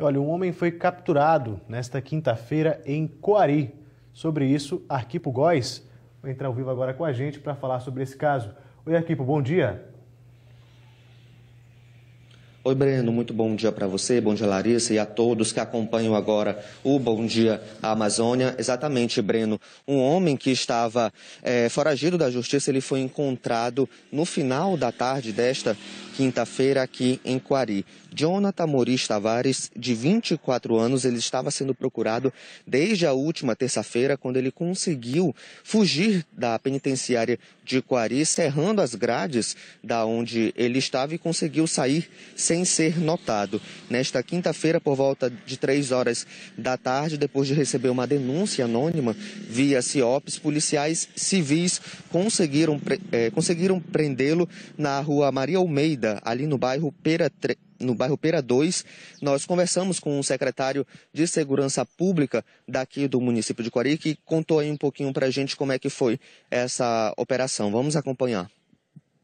Olha, um homem foi capturado nesta quinta-feira em Coari. Sobre isso, Arquipo Góes vai entrar ao vivo agora com a gente para falar sobre esse caso. Oi, Arquipo, bom dia. Oi, Breno, muito bom dia para você, bom dia, Larissa, e a todos que acompanham agora o Bom Dia Amazônia. Exatamente, Breno, um homem que estava é, foragido da justiça, ele foi encontrado no final da tarde desta quinta-feira aqui em Quari. Jonathan Moris Tavares, de 24 anos, ele estava sendo procurado desde a última terça-feira, quando ele conseguiu fugir da penitenciária de Quari, cerrando as grades da onde ele estava e conseguiu sair sem sem ser notado. Nesta quinta-feira, por volta de três horas da tarde, depois de receber uma denúncia anônima via CIOPS, policiais civis conseguiram, eh, conseguiram prendê-lo na rua Maria Almeida, ali no bairro Pera 3 no bairro Pera 2. Nós conversamos com o um secretário de Segurança Pública daqui do município de Quari, que contou aí um pouquinho para a gente como é que foi essa operação. Vamos acompanhar.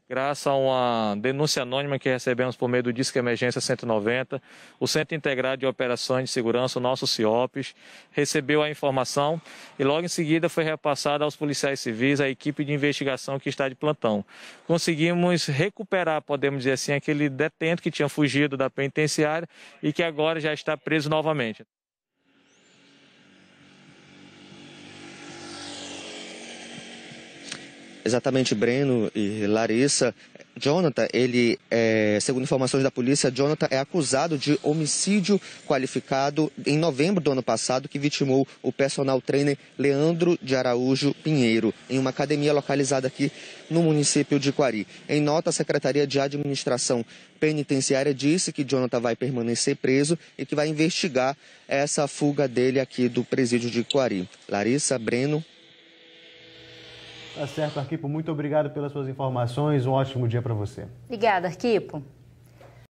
Graças a uma denúncia anônima que recebemos por meio do Disque Emergência 190, o Centro Integrado de Operações de Segurança, o nosso CIOPS, recebeu a informação e logo em seguida foi repassada aos policiais civis, à equipe de investigação que está de plantão. Conseguimos recuperar, podemos dizer assim, aquele detento que tinha fugido da penitenciária e que agora já está preso novamente. Exatamente, Breno e Larissa. Jonathan, ele, é, segundo informações da polícia, Jonathan é acusado de homicídio qualificado em novembro do ano passado, que vitimou o personal trainer Leandro de Araújo Pinheiro, em uma academia localizada aqui no município de Quari. Em nota, a Secretaria de Administração Penitenciária disse que Jonathan vai permanecer preso e que vai investigar essa fuga dele aqui do presídio de Quari. Larissa, Breno. Tá certo, Arquipo. Muito obrigado pelas suas informações. Um ótimo dia para você. Obrigada, Arquipo.